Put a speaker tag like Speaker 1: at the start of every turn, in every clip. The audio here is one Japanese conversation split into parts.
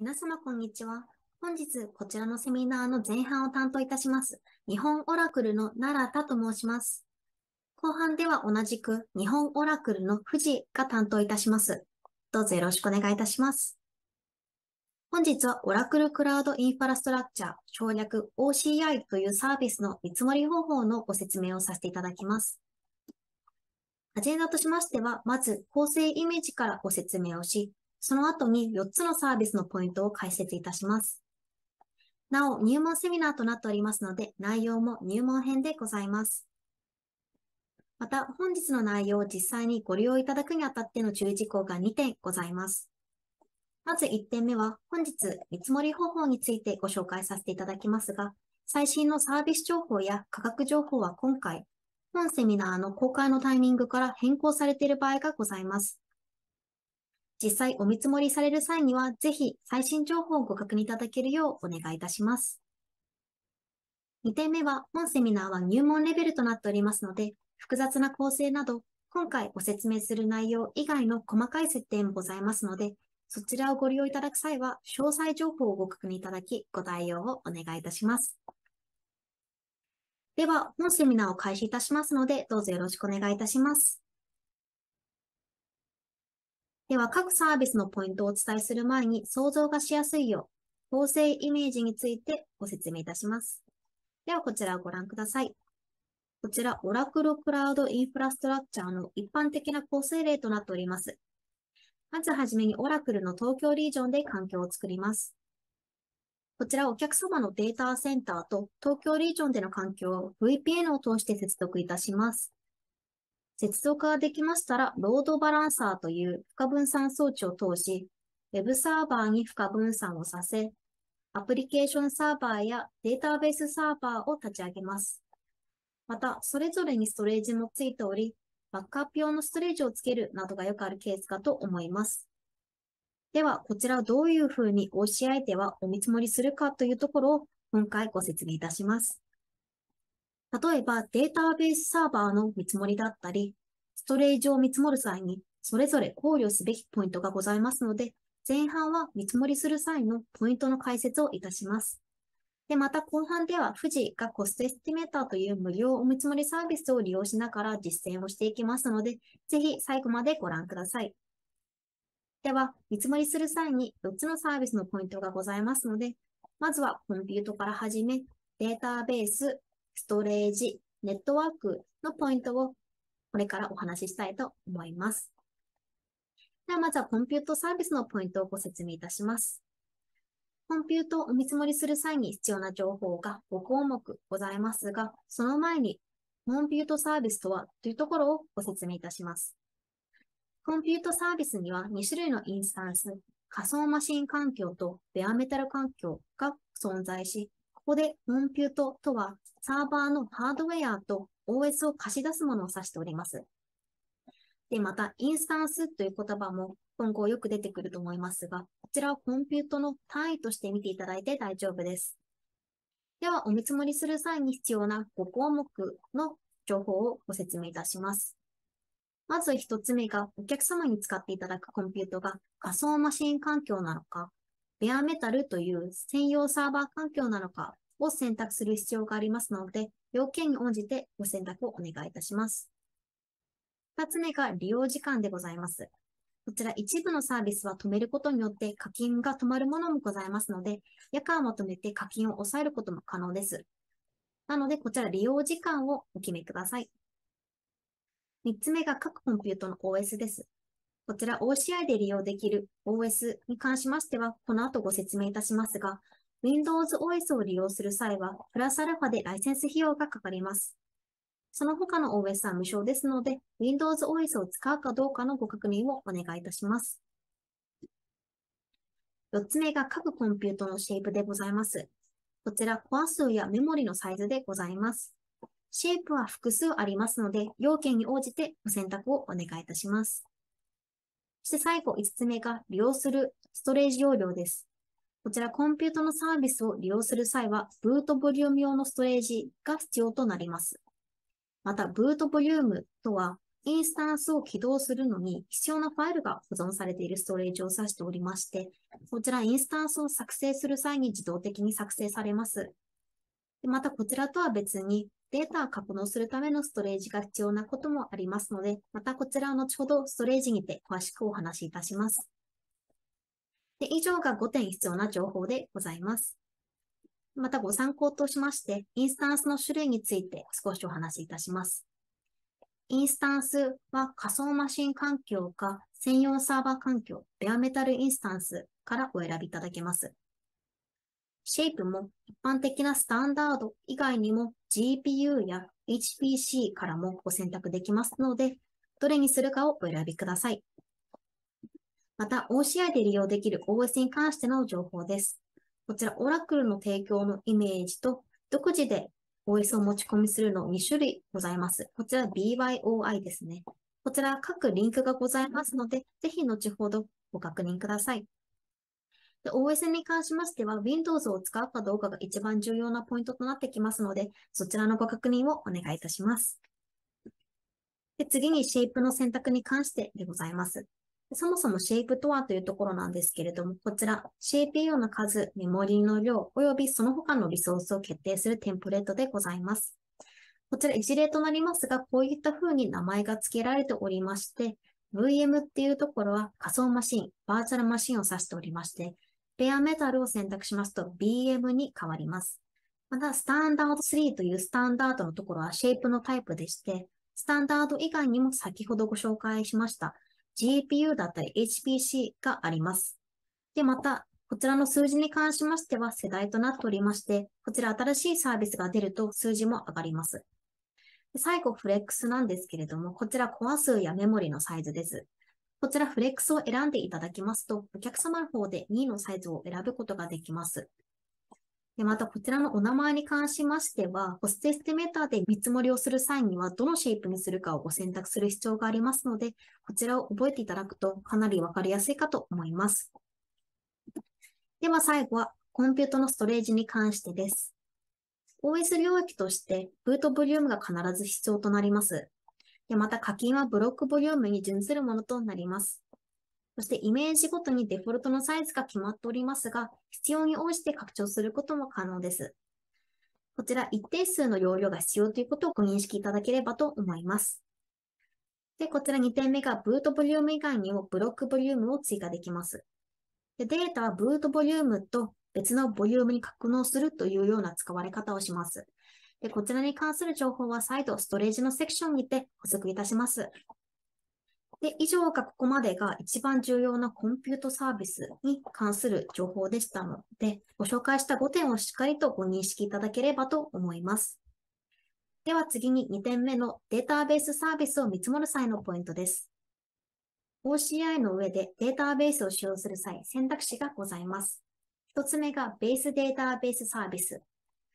Speaker 1: 皆様こんにちは。本日こちらのセミナーの前半を担当いたします。日本オラクルの奈良田と申します。後半では同じく日本オラクルの富士が担当いたします。どうぞよろしくお願いいたします。本日はオラクルクラウドインフラストラクチャー省略 OCI というサービスの見積もり方法のご説明をさせていただきます。アジェンダとしましては、まず構成イメージからご説明をし、その後に4つのサービスのポイントを解説いたします。なお、入門セミナーとなっておりますので、内容も入門編でございます。また、本日の内容を実際にご利用いただくにあたっての注意事項が2点ございます。まず1点目は、本日、見積もり方法についてご紹介させていただきますが、最新のサービス情報や価格情報は今回、本セミナーの公開のタイミングから変更されている場合がございます。実際お見積もりされる際には、ぜひ最新情報をご確認いただけるようお願いいたします。2点目は、本セミナーは入門レベルとなっておりますので、複雑な構成など、今回ご説明する内容以外の細かい設定もございますので、そちらをご利用いただく際は、詳細情報をご確認いただき、ご対応をお願いいたします。では、本セミナーを開始いたしますので、どうぞよろしくお願いいたします。では、各サービスのポイントをお伝えする前に、想像がしやすいよう、構成イメージについてご説明いたします。では、こちらをご覧ください。こちら、オラクルクラウドインフラストラクチャーの一般的な構成例となっております。まずはじめに、オラクルの東京リージョンで環境を作ります。こちら、お客様のデータセンターと東京リージョンでの環境を VPN を通して接続いたします。接続ができましたら、ロードバランサーという負荷分散装置を通し、Web サーバーに負荷分散をさせ、アプリケーションサーバーやデータベースサーバーを立ち上げます。また、それぞれにストレージもついており、バックアップ用のストレージをつけるなどがよくあるケースかと思います。では、こちらどういうふうに o c 相手はお見積もりするかというところを今回ご説明いたします。例えば、データベースサーバーの見積もりだったり、トレー上を見積もる際に、それぞれ考慮すべきポイントがございますので、前半は見積もりする際のポイントの解説をいたします。で、また後半では、富士がコストエスティメーターという無料お見積もりサービスを利用しながら実践をしていきますので、ぜひ最後までご覧ください。では、見積もりする際に4つのサービスのポイントがございますので、まずはコンピュートから始め、データベース、ストレージ、ネットワークのポイントをこれからお話ししたいと思います。ではまずはコンピュートサービスのポイントをご説明いたします。コンピュートをお見積もりする際に必要な情報が5項目ございますが、その前にコンピュートサービスとはというところをご説明いたします。コンピュートサービスには2種類のインスタンス、仮想マシン環境とベアメタル環境が存在し、ここで、コンピュートとは、サーバーのハードウェアと OS を貸し出すものを指しております。で、また、インスタンスという言葉も今後よく出てくると思いますが、こちらはコンピュートの単位として見ていただいて大丈夫です。では、お見積もりする際に必要な5項目の情報をご説明いたします。まず1つ目が、お客様に使っていただくコンピュートが仮想マシン環境なのか、ベアメタルという専用サーバー環境なのかを選択する必要がありますので、要件に応じてご選択をお願いいたします。二つ目が利用時間でございます。こちら一部のサービスは止めることによって課金が止まるものもございますので、夜間を止めて課金を抑えることも可能です。なので、こちら利用時間をお決めください。三つ目が各コンピュートの OS です。こちら OCI で利用できる OS に関しましては、この後ご説明いたしますが、Windows OS を利用する際は、プラスアルファでライセンス費用がかかります。その他の OS は無償ですので、Windows OS を使うかどうかのご確認をお願いいたします。4つ目が各コンピュートのシェイプでございます。こちら、コア数やメモリのサイズでございます。シェイプは複数ありますので、要件に応じてご選択をお願いいたします。そして最後5つ目が利用するストレージ容量です。こちらコンピュートのサービスを利用する際は、ブートボリューム用のストレージが必要となります。また、ブートボリュームとは、インスタンスを起動するのに必要なファイルが保存されているストレージを指しておりまして、こちらインスタンスを作成する際に自動的に作成されます。またこちらとは別にデータを格納するためのストレージが必要なこともありますので、またこちらは後ほどストレージにて詳しくお話しいたします。で以上が5点必要な情報でございます。またご参考としまして、インスタンスの種類について少しお話しいたします。インスタンスは仮想マシン環境か専用サーバー環境、ベアメタルインスタンスからお選びいただけます。シェイプも一般的なスタンダード以外にも GPU や HPC からもご選択できますので、どれにするかをお選びください。また、OCI で利用できる OS に関しての情報です。こちら、オラクルの提供のイメージと、独自で OS を持ち込みするの2種類ございます。こちら、BYOI ですね。こちら、各リンクがございますので、ぜひ後ほどご確認ください。で、OS に関しましては、Windows を使うかどうかが一番重要なポイントとなってきますので、そちらのご確認をお願いいたします。で次に、シェイプの選択に関してでございます。そもそもシェイプとはというところなんですけれども、こちら CPU の数、メモリの量、およびその他のリソースを決定するテンプレートでございます。こちら一例となりますが、こういった風に名前が付けられておりまして、VM っていうところは仮想マシン、バーチャルマシンを指しておりまして、レアメタルを選択しますと BM に変わります。また、スタンダード3というスタンダードのところはシェイプのタイプでして、スタンダード以外にも先ほどご紹介しました GPU だったり HPC があります。で、また、こちらの数字に関しましては世代となっておりまして、こちら新しいサービスが出ると数字も上がります。最後、フレックスなんですけれども、こちらコア数やメモリのサイズです。こちらフレックスを選んでいただきますと、お客様の方で2位のサイズを選ぶことができます。でまた、こちらのお名前に関しましては、ホストエステメーターで見積もりをする際には、どのシェイプにするかをご選択する必要がありますので、こちらを覚えていただくとかなりわかりやすいかと思います。では最後は、コンピュートのストレージに関してです。OS 領域として、ブートボリュームが必ず必要となります。で、また課金はブロックボリュームに準ずるものとなります。そしてイメージごとにデフォルトのサイズが決まっておりますが、必要に応じて拡張することも可能です。こちら一定数の容量が必要ということをご認識いただければと思います。で、こちら2点目がブートボリューム以外にもブロックボリュームを追加できます。でデータはブートボリュームと別のボリュームに格納するというような使われ方をします。で、こちらに関する情報は再度ストレージのセクションにて補足いたします。で、以上がここまでが一番重要なコンピュートサービスに関する情報でしたので、ご紹介した5点をしっかりとご認識いただければと思います。では次に2点目のデータベースサービスを見積もる際のポイントです。OCI の上でデータベースを使用する際、選択肢がございます。1つ目がベースデータベースサービス。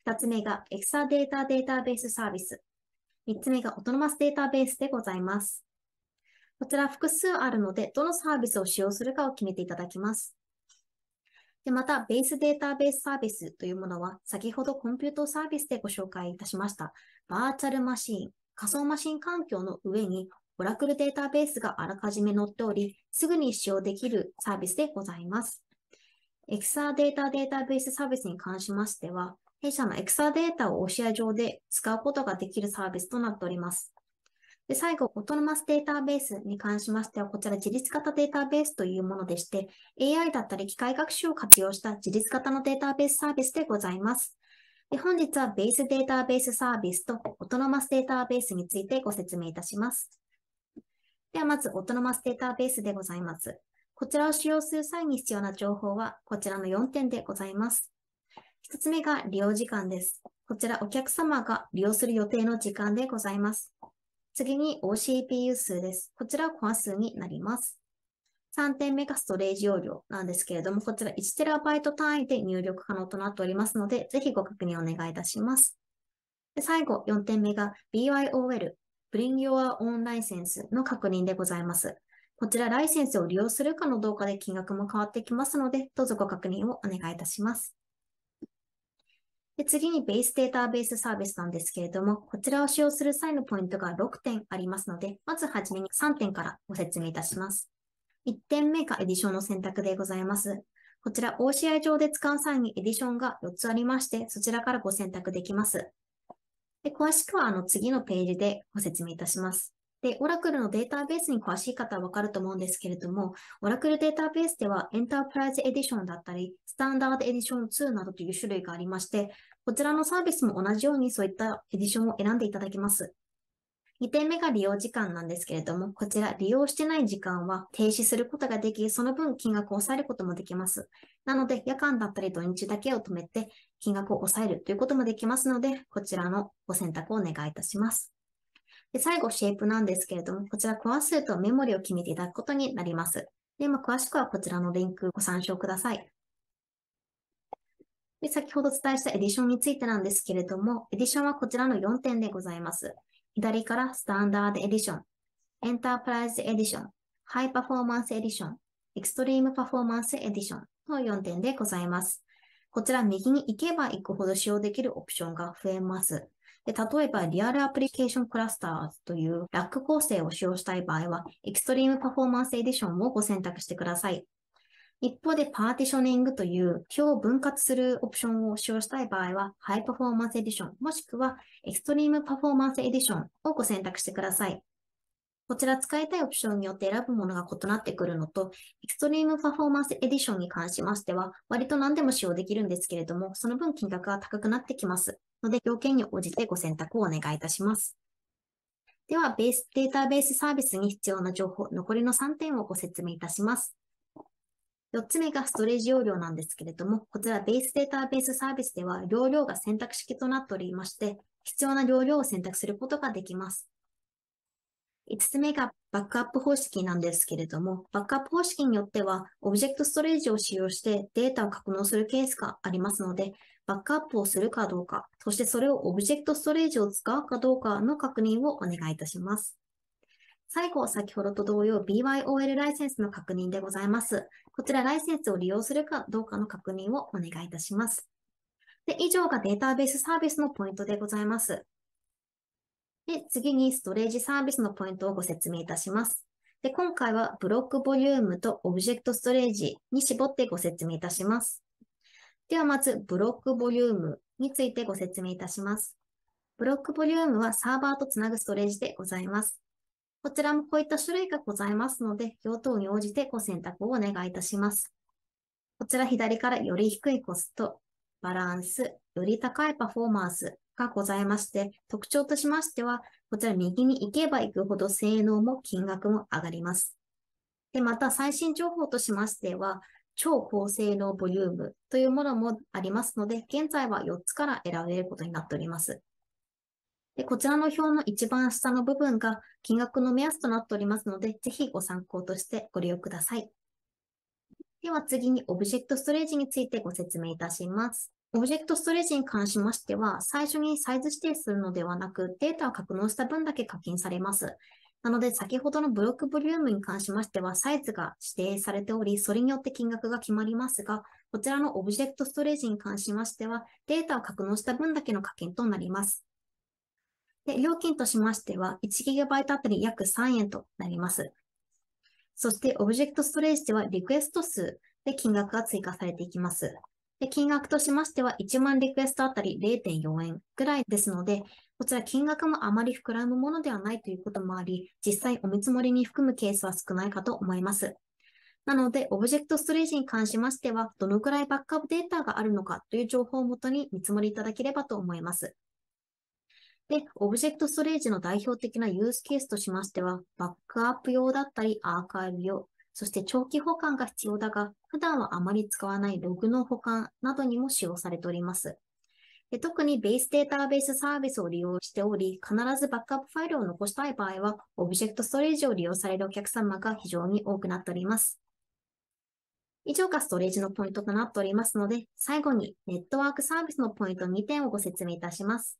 Speaker 1: 2つ目がエクサデータデータベースサービス。3つ目がオトノマスデータベースでございます。こちら複数あるので、どのサービスを使用するかを決めていただきます。でまた、ベースデータベースサービスというものは、先ほどコンピュートサービスでご紹介いたしました、バーチャルマシン、仮想マシン環境の上に、オラクルデータベースがあらかじめ載っており、すぐに使用できるサービスでございます。エクサデータデータベースサービスに関しましては、弊社のエクサデータをシア上で使うことができるサービスとなっております。で最後、オトノマスデータベースに関しましては、こちら自立型データベースというものでして、AI だったり機械学習を活用した自立型のデータベースサービスでございます。で本日はベースデータベースサービスとオトノマスデータベースについてご説明いたします。ではまず、オトノマスデータベースでございます。こちらを使用する際に必要な情報は、こちらの4点でございます。一つ目が利用時間です。こちらお客様が利用する予定の時間でございます。次に OCPU 数です。こちらコア数になります。3点目がストレージ容量なんですけれども、こちら 1TB 単位で入力可能となっておりますので、ぜひご確認お願いいたします。で最後、4点目が BYOL、Bring Your Own License の確認でございます。こちらライセンスを利用するかのどうかで金額も変わってきますので、どうぞご確認をお願いいたします。で次にベースデータベースサービスなんですけれども、こちらを使用する際のポイントが6点ありますので、まずはじめに3点からご説明いたします。1点目がエディションの選択でございます。こちら OCI 上で使う際にエディションが4つありまして、そちらからご選択できます。で詳しくはあの次のページでご説明いたします。で、オラクルのデータベースに詳しい方はわかると思うんですけれども、オラクルデータベースではエンタープライズエディションだったり、スタンダードエディション2などという種類がありまして、こちらのサービスも同じようにそういったエディションを選んでいただきます。2点目が利用時間なんですけれども、こちら利用してない時間は停止することができ、その分金額を抑えることもできます。なので、夜間だったり土日だけを止めて金額を抑えるということもできますので、こちらのご選択をお願いいたします。で最後、シェイプなんですけれども、こちらコア数とメモリを決めていただくことになります。で、まあ、詳しくはこちらのリンクご参照ください。で、先ほどお伝えしたエディションについてなんですけれども、エディションはこちらの4点でございます。左からスタンダードエディション、エンタープライズエディション、ハイパフォーマンスエディション、エクストリームパフォーマンスエディションの4点でございます。こちら右に行けば行くほど使用できるオプションが増えます。で、例えば、リアルアプリケーションクラスターズというラック構成を使用したい場合は、エクストリームパフォーマンスエディションをご選択してください。一方で、パーティショニングという表を分割するオプションを使用したい場合は、ハイパフォーマンスエディション、もしくはエクストリームパフォーマンスエディションをご選択してください。こちら使いたいオプションによって選ぶものが異なってくるのと、エクストリームパフォーマンスエディションに関しましては、割と何でも使用できるんですけれども、その分金額が高くなってきます。ので、要件に応じてご選択をお願いいたします。では、ベース、データベースサービスに必要な情報、残りの3点をご説明いたします。4つ目がストレージ容量なんですけれども、こちらベースデータベースサービスでは容量が選択式となっておりまして、必要な容量を選択することができます。5つ目がバックアップ方式なんですけれども、バックアップ方式によっては、オブジェクトストレージを使用してデータを格納するケースがありますので、バックアップをするかどうか、そしてそれをオブジェクトストレージを使うかどうかの確認をお願いいたします。最後、先ほどと同様 BYOL ライセンスの確認でございます。こちらライセンスを利用するかどうかの確認をお願いいたします。で、以上がデータベースサービスのポイントでございます。で、次にストレージサービスのポイントをご説明いたします。で、今回はブロックボリュームとオブジェクトストレージに絞ってご説明いたします。ではまず、ブロックボリュームについてご説明いたします。ブロックボリュームはサーバーとつなぐストレージでございます。こちらもこういった種類がございますので、用途に応じてご選択をお願いいたします。こちら左からより低いコスト、バランス、より高いパフォーマンスがございまして、特徴としましては、こちら右に行けば行くほど性能も金額も上がります。で、また最新情報としましては、超高性能ボリュームというものもありますので、現在は4つから選べることになっております。でこちらの表の一番下の部分が金額の目安となっておりますので、ぜひご参考としてご利用ください。では次にオブジェクトストレージについてご説明いたします。オブジェクトストレージに関しましては、最初にサイズ指定するのではなく、データを格納した分だけ課金されます。なので、先ほどのブロックボリュームに関しましては、サイズが指定されており、それによって金額が決まりますが、こちらのオブジェクトストレージに関しましては、データを格納した分だけの課金となります。で、料金としましては、1GB あたり約3円となります。そして、オブジェクトストレージでは、リクエスト数で金額が追加されていきます。で、金額としましては1万リクエストあたり0.4円ぐらいですので、こちら金額もあまり膨らむものではないということもあり、実際お見積もりに含むケースは少ないかと思います。なので、オブジェクトストレージに関しましては、どのくらいバックアップデータがあるのかという情報をもとに見積もりいただければと思います。で、オブジェクトストレージの代表的なユースケースとしましては、バックアップ用だったり、アーカイブ用、そして長期保管が必要だが、普段はあまり使わないログの保管などにも使用されております。で特にベースデータベースサービスを利用しており、必ずバックアップファイルを残したい場合は、オブジェクトストレージを利用されるお客様が非常に多くなっております。以上がストレージのポイントとなっておりますので、最後にネットワークサービスのポイント2点をご説明いたします。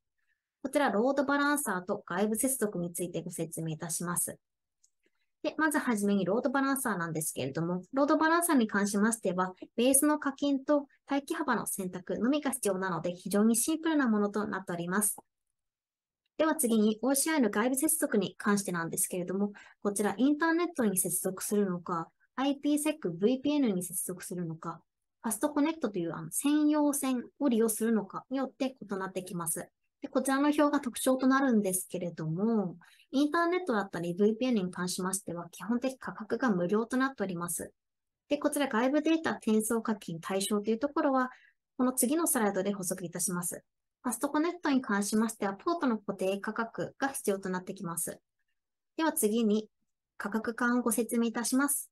Speaker 1: こちら、ロードバランサーと外部接続についてご説明いたします。で、まずはじめにロードバランサーなんですけれども、ロードバランサーに関しましては、ベースの課金と待機幅の選択のみが必要なので、非常にシンプルなものとなっております。では次に OCI の外部接続に関してなんですけれども、こちらインターネットに接続するのか、IPsec VPN に接続するのか、ファストコネクトというあの専用線を利用するのかによって異なってきます。で、こちらの表が特徴となるんですけれども、インターネットだったり VPN に関しましては、基本的価格が無料となっております。で、こちら外部データ転送課金対象というところは、この次のスライドで補足いたします。ファストコネクトに関しましては、ポートの固定価格が必要となってきます。では次に、価格感をご説明いたします。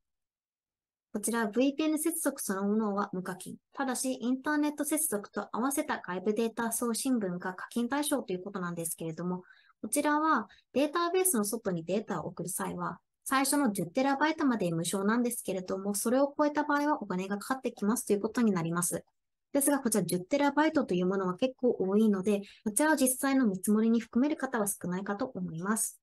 Speaker 1: こちら VPN 接続そのものは無課金。ただし、インターネット接続と合わせた外部データ送信分が課金対象ということなんですけれども、こちらはデータベースの外にデータを送る際は、最初の 10TB まで無償なんですけれども、それを超えた場合はお金がかかってきますということになります。ですが、こちら 10TB というものは結構多いので、こちらを実際の見積もりに含める方は少ないかと思います。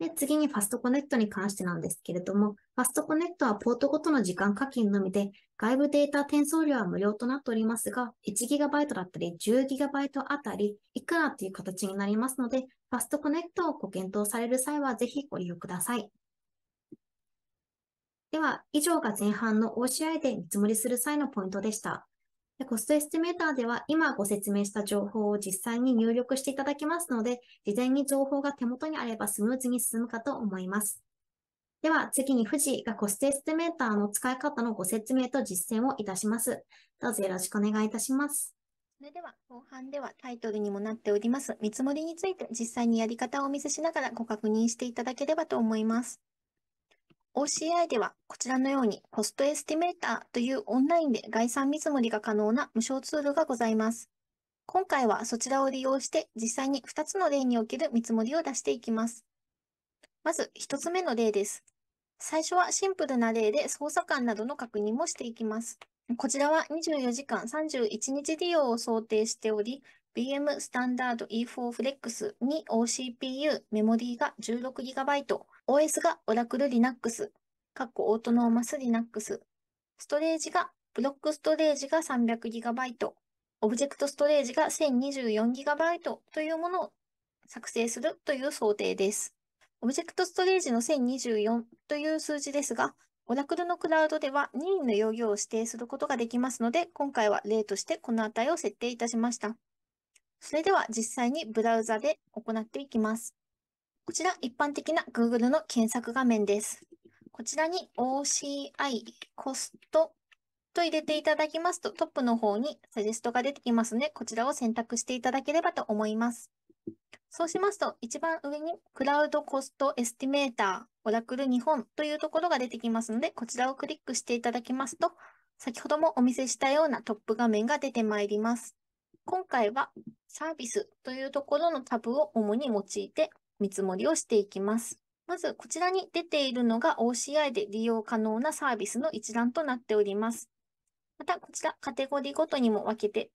Speaker 1: で、次にファストコネットに関してなんですけれども、ファストコネットはポートごとの時間課金のみで、外部データ転送量は無料となっておりますが、1GB だったり 10GB あたり、いくらという形になりますので、ファストコネットをご検討される際はぜひご利用ください。では、以上が前半の OCI で見積もりする際のポイントでした。でコストエスティメーターでは今ご説明した情報を実際に入力していただきますので、事前に情報が手元にあればスムーズに進むかと思います。では次に富士がコストエスティメーターの使い方のご説明と実践をいたします。どうぞよろ
Speaker 2: しくお願いいたします。それでは後半ではタイトルにもなっております見積もりについて実際にやり方をお見せしながらご確認していただければと思います。OCI ではこちらのようにコストエスティメーターというオンラインで概算見積もりが可能な無償ツールがございます。今回はそちらを利用して実際に2つの例における見積もりを出していきます。まず1つ目の例です。最初はシンプルな例で操作感などの確認もしていきます。こちらは24時間31日利用を想定しており、BM スタンダード E4 Flex に OCPU メモリーが 16GB、OS が Oracle Linux、カオートノーマス Linux、ストレージが、ブロックストレージが 300GB、オブジェクトストレージが 1024GB というものを作成するという想定です。オブジェクトストレージの1024という数字ですが、オラクルのクラウドでは任意の容量を指定することができますので、今回は例としてこの値を設定いたしました。それでは実際にブラウザで行っていきます。こちら一般的な Google の検索画面です。こちらに OCI コストと入れていただきますとトップの方にサジェストが出てきますので、こちらを選択していただければと思います。そうしますと、一番上にクラウドコストエスティメーター、オラクル日本というところが出てきますので、こちらをクリックしていただきますと、先ほどもお見せしたようなトップ画面が出てまいります。今回はサービスというところのタブを主に用いて、見積もりをしていきます。まず、こちらに出ているのが OCI で利用可能なサービスの一覧となっております。また、こちら、カテゴリーごとにも分けて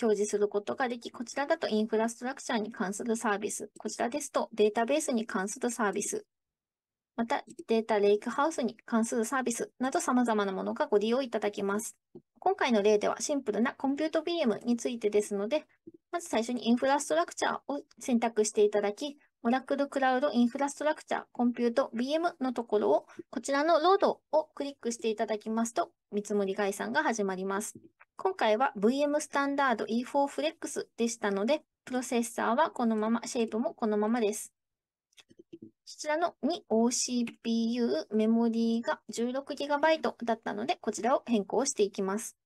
Speaker 2: 表示することができ、こちらだとインフラストラクチャーに関するサービス、こちらですとデータベースに関するサービス、またデータレイクハウスに関するサービスなど様々なものがご利用いただけます。今回の例ではシンプルなコンピュート VM についてですので、まず最初にインフラストラクチャーを選択していただき、オラクルクラウドインフラストラクチャーコンピュート b m VM のところを、こちらのロードをクリックしていただきますと、見積もり概算が始まります。今回は VM スタンダード E4 フレックスでしたので、プロセッサーはこのまま、シェイプもこのままです。そちらの 2OCPU メモリーが 16GB だったので、こちらを変更していきます。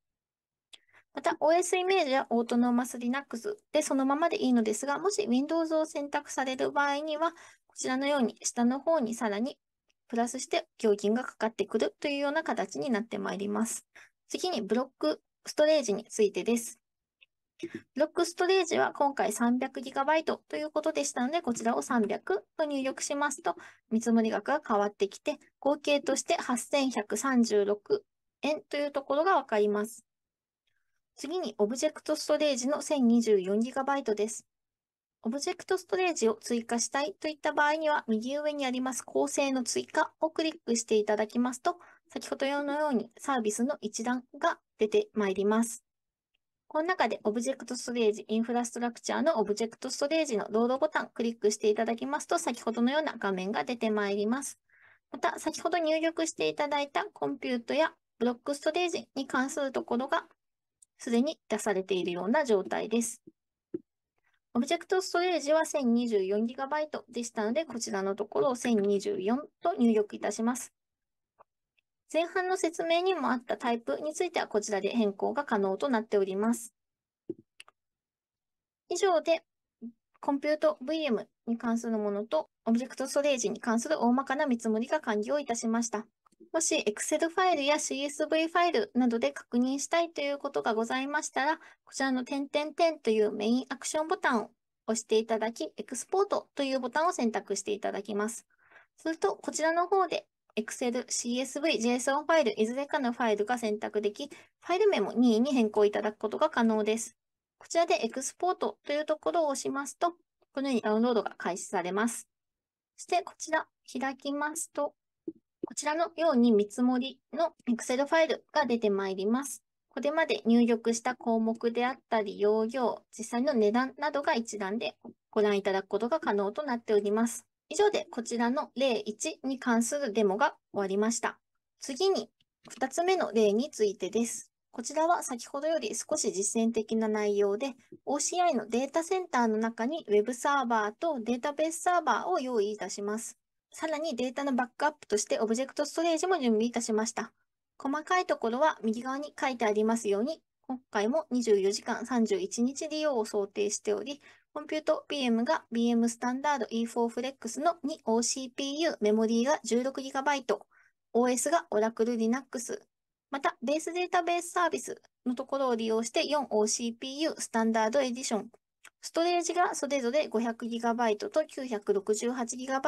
Speaker 2: また OS イメージはオートノーマスリナックスでそのままでいいのですが、もし Windows を選択される場合には、こちらのように下の方にさらにプラスして料金がかかってくるというような形になってまいります。次にブロックストレージについてです。ブロックストレージは今回 300GB ということでしたので、こちらを300と入力しますと、見積もり額が変わってきて、合計として8136円というところがわかります。次に、オブジェクトストレージの 1024GB です。オブジェクトストレージを追加したいといった場合には、右上にあります構成の追加をクリックしていただきますと、先ほど用のようにサービスの一覧が出てまいります。この中でオブジェクトストレージ、インフラストラクチャーのオブジェクトストレージのロードボタンクリックしていただきますと、先ほどのような画面が出てまいります。また、先ほど入力していただいたコンピュートやブロックストレージに関するところがすでに出されているような状態です。オブジェクトストレージは 1024GB でしたので、こちらのところを1024と入力いたします。前半の説明にもあったタイプについては、こちらで変更が可能となっております。以上で、コンピュート VM に関するものと、オブジェクトストレージに関する大まかな見積もりが完了いたしました。もし Excel ファイルや CSV ファイルなどで確認したいということがございましたら、こちらの点点点というメインアクションボタンを押していただき、エクスポートというボタンを選択していただきます。すると、こちらの方で Excel、CSV、JSON ファイル、いずれかのファイルが選択でき、ファイル名も任意に変更いただくことが可能です。こちらでエクスポートというところを押しますと、このようにダウンロードが開始されます。そして、こちら開きますと、こちらのように見積もりの Excel ファイルが出てまいります。これまで入力した項目であったり、容量、実際の値段などが一覧でご覧いただくことが可能となっております。以上でこちらの例1に関するデモが終わりました。次に2つ目の例についてです。こちらは先ほどより少し実践的な内容で、OCI のデータセンターの中に Web サーバーとデータベースサーバーを用意いたします。さらにデータのバックアップとしてオブジェクトストレージも準備いたしました。細かいところは右側に書いてありますように、今回も24時間31日利用を想定しており、コンピュート BM が BM スタンダード E4 Flex の 2OCPU メモリーが 16GB、OS が Oracle Linux、またベースデータベースサービスのところを利用して 4OCPU スタンダードエディション、ストレージがそれぞれ 500GB と 968GB、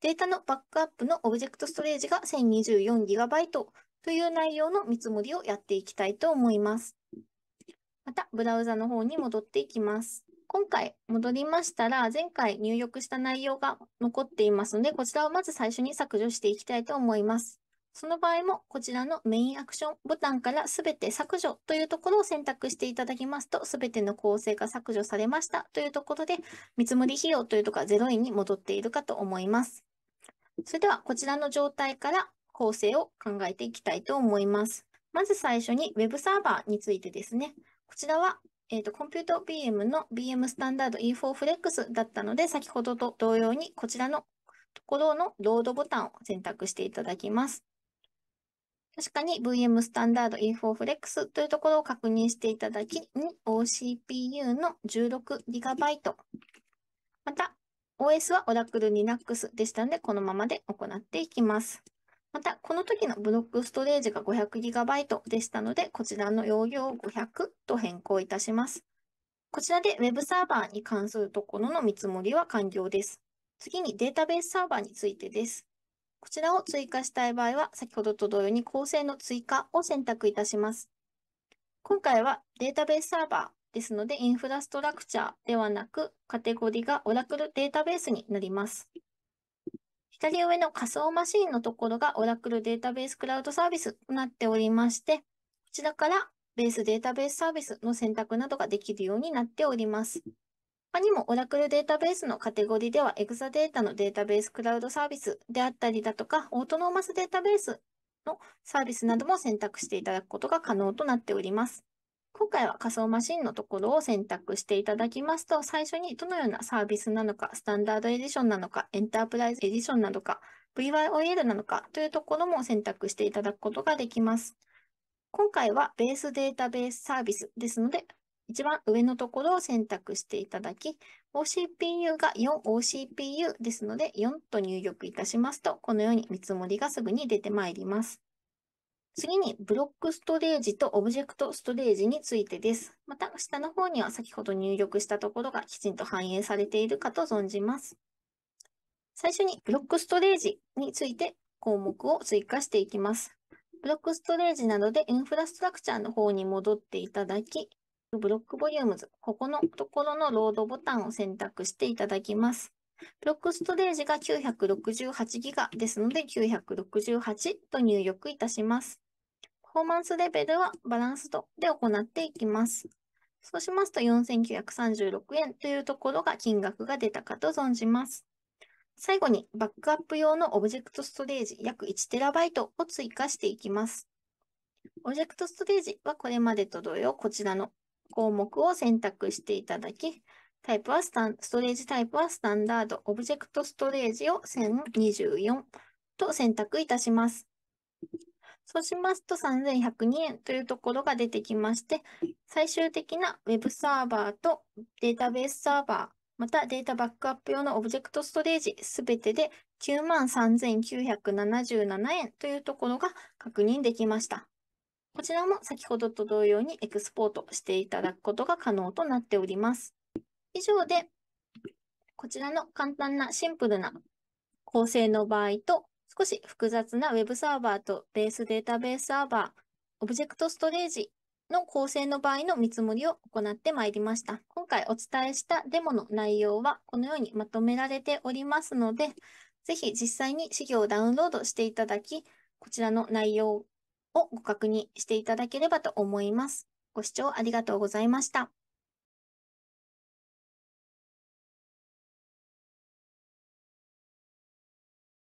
Speaker 2: データのバックアップのオブジェクトストレージが 1024GB という内容の見積もりをやっていきたいと思います。また、ブラウザの方に戻っていきます。今回戻りましたら、前回入力した内容が残っていますので、こちらをまず最初に削除していきたいと思います。その場合も、こちらのメインアクションボタンからすべて削除というところを選択していただきますと、すべての構成が削除されましたというところで、見積もり費用というとこが0円に戻っているかと思います。それでは、こちらの状態から構成を考えていきたいと思います。まず最初に Web サーバーについてですね。こちらは、えっ、ー、と、コンピュート BM の BM スタンダード E4 フレックスだったので、先ほどと同様にこちらのところのロードボタンを選択していただきます。確かに VM スタンダード E4 フレックスというところを確認していただきに OCPU の 16GB また OS は Oracle Linux でしたので、このままで行っていきます。また、この時のブロックストレージが 500GB でしたので、こちらの容量を500と変更いたします。こちらで Web サーバーに関するところの見積もりは完了です。次にデータベースサーバーについてです。こちらを追加したい場合は、先ほどと同様に構成の追加を選択いたします。今回はデータベースサーバー、ですので、インフラストラクチャーではなく、カテゴリがオラクルデータベースになります。左上の仮想マシンのところがオラクルデータベースクラウドサービスとなっておりまして、こちらからベースデータベースサービスの選択などができるようになっております。他にもオラクルデータベースのカテゴリでは e x a データのデータベースクラウドサービスであったりだとか、オートノーマスデータベースのサービスなども選択していただくことが可能となっております。今回は仮想マシンのところを選択していただきますと、最初にどのようなサービスなのか、スタンダードエディションなのか、エンタープライズエディションなのか、VYOL なのかというところも選択していただくことができます。今回はベースデータベースサービスですので、一番上のところを選択していただき、OCPU が 4OCPU ですので、4と入力いたしますと、このように見積もりがすぐに出てまいります。次に、ブロックストレージとオブジェクトストレージについてです。また、下の方には先ほど入力したところがきちんと反映されているかと存じます。最初に、ブロックストレージについて項目を追加していきます。ブロックストレージなどでインフラストラクチャーの方に戻っていただき、ブロックボリュームズ、ここのところのロードボタンを選択していただきます。ブロックストレージが 968GB ですので、968と入力いたします。フォーマンスレベルはバランス度で行っていきます。そうしますと4936円というところが金額が出たかと存じます。最後にバックアップ用のオブジェクトストレージ約 1TB を追加していきます。オブジェクトストレージはこれまでと同様こちらの項目を選択していただき、タイプはスタン、ストレージタイプはスタンダード、オブジェクトストレージを1024と選択いたします。そうしますと3102円というところが出てきまして、最終的な Web サーバーとデータベースサーバー、またデータバックアップ用のオブジェクトストレージすべてで93,977円というところが確認できました。こちらも先ほどと同様にエクスポートしていただくことが可能となっております。以上で、こちらの簡単なシンプルな構成の場合と、少し複雑な Web サーバーとベースデータベースサーバー、オブジェクトストレージの構成の場合の見積もりを行ってまいりました。今回お伝えしたデモの内容はこのようにまとめられておりますので、ぜひ実際に資料をダウンロードしていただき、こちらの内容をご確認していただければと思います。ご視聴ありがとうございました。